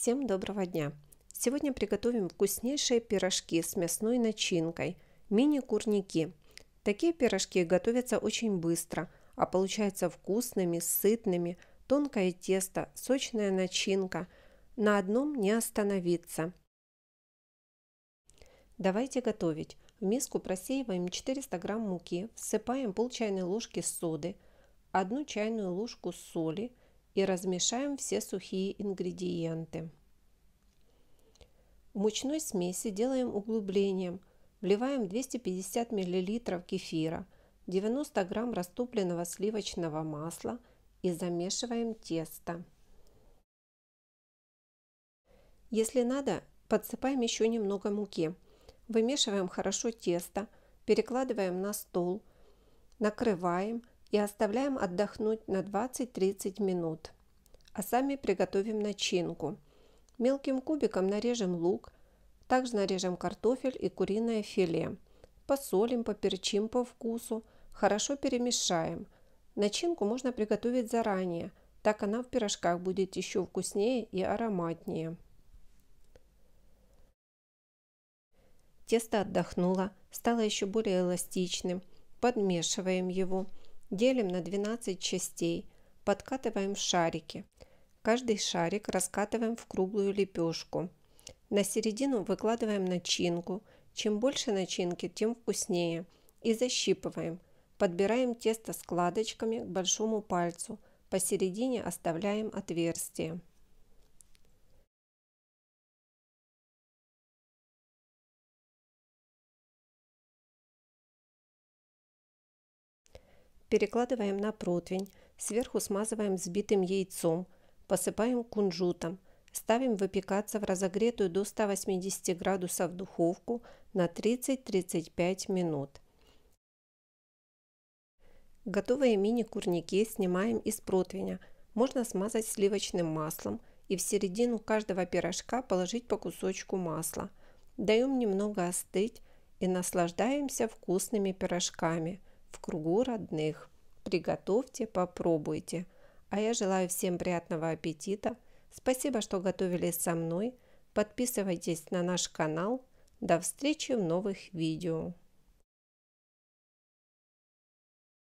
Всем доброго дня! Сегодня приготовим вкуснейшие пирожки с мясной начинкой – мини-курники. Такие пирожки готовятся очень быстро, а получаются вкусными, сытными, тонкое тесто, сочная начинка. На одном не остановиться. Давайте готовить. В миску просеиваем 400 грамм муки, всыпаем пол чайной ложки соды, одну чайную ложку соли – и размешаем все сухие ингредиенты. В мучной смеси делаем углубление, вливаем 250 мл кефира, 90 г растопленного сливочного масла и замешиваем тесто. Если надо, подсыпаем еще немного муки. Вымешиваем хорошо тесто, перекладываем на стол, накрываем и оставляем отдохнуть на 20-30 минут. А сами приготовим начинку. Мелким кубиком нарежем лук, также нарежем картофель и куриное филе. Посолим, поперчим по вкусу, хорошо перемешаем. Начинку можно приготовить заранее, так она в пирожках будет еще вкуснее и ароматнее. Тесто отдохнуло, стало еще более эластичным. Подмешиваем его – делим на 12 частей, подкатываем шарики. Каждый шарик раскатываем в круглую лепешку. На середину выкладываем начинку. Чем больше начинки, тем вкуснее. И защипываем. Подбираем тесто складочками к большому пальцу. Посередине оставляем отверстие. перекладываем на противень, сверху смазываем взбитым яйцом, посыпаем кунжутом, ставим выпекаться в разогретую до 180 градусов духовку на 30-35 минут. Готовые мини-курники снимаем из противня. Можно смазать сливочным маслом и в середину каждого пирожка положить по кусочку масла. Даем немного остыть и наслаждаемся вкусными пирожками – в кругу родных. Приготовьте, попробуйте. А я желаю всем приятного аппетита. Спасибо, что готовили со мной. Подписывайтесь на наш канал. До встречи в новых видео.